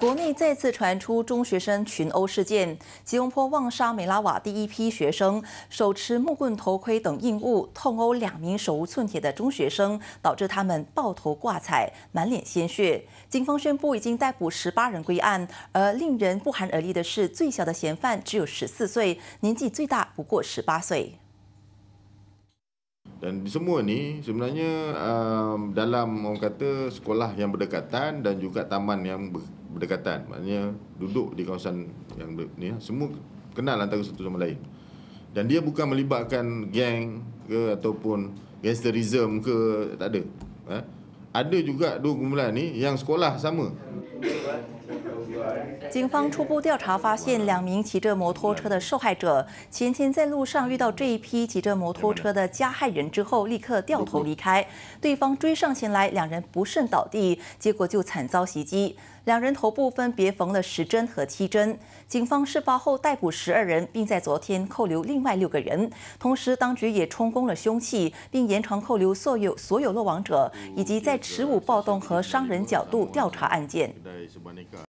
国内再次传出中学生群殴事件。吉隆坡旺沙梅拉瓦第一批学生手持木棍、头盔等硬物痛殴两名手无寸铁的中学生，导致他们抱头挂彩，满脸鲜血。警方宣布已经逮捕十八人归案。而令人不寒而栗的是，最小的嫌犯只有十四岁，年纪最大不过十八岁。s e b e n a r n y a dalam a a t sekolah yang berdekatan dan juga taman yang berdekatan maknanya duduk di kawasan yang ni semua kenal antara satu sama lain dan dia bukan melibatkan geng ke ataupun gangsterism ke tak ada eh? ada juga dua kumpulan ni yang sekolah sama 警方初步调查发现，两名骑着摩托车的受害者前天在路上遇到这一批骑着摩托车的加害人之后，立刻掉头离开。对方追上前来，两人不慎倒地，结果就惨遭袭击。两人头部分别缝了十针和七针。警方事发后逮捕十二人，并在昨天扣留另外六个人。同时，当局也充公了凶器，并延长扣留所有所有落网者，以及在持武暴动和伤人角度调查案件。money God.